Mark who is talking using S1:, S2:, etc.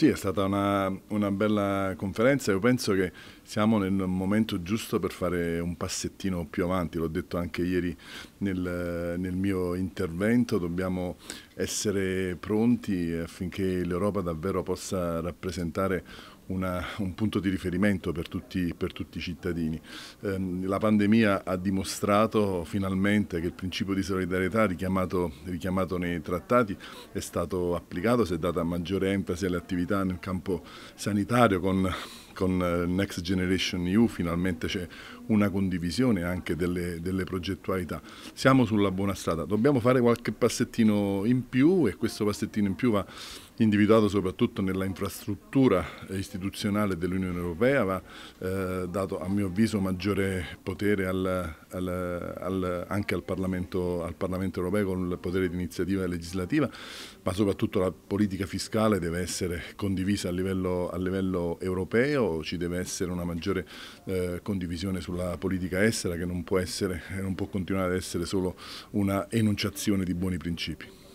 S1: Sì, è stata una, una, bella conferenza. Io penso che siamo nel momento giusto per fare un passettino più avanti. L'ho detto anche ieri nel, nel mio intervento. Dobbiamo essere pronti affinché l'Europa davvero possa rappresentare una, un punto di riferimento per tutti, per tutti i cittadini. Eh, la pandemia ha dimostrato finalmente che il principio di solidarietà richiamato, richiamato, nei trattati è stato applicato, si è data maggiore enfasi alle attività nel campo sanitario con con eh, Next Generation EU finalmente c'è una condivisione anche delle, delle, progettualità. Siamo sulla buona strada, dobbiamo fare qualche passettino in più e questo passettino in più va individuato soprattutto nella infrastruttura istituzionale dell'Unione Europea, va eh, dato a mio avviso maggiore potere al, al, al, anche al Parlamento, al Parlamento europeo con il potere di iniziativa legislativa, ma soprattutto la politica fiscale deve essere condivisa a livello, a livello europeo ci deve essere una maggiore eh, condivisione sulla politica estera che non può, essere, eh, non può continuare ad essere solo una enunciazione di buoni principi.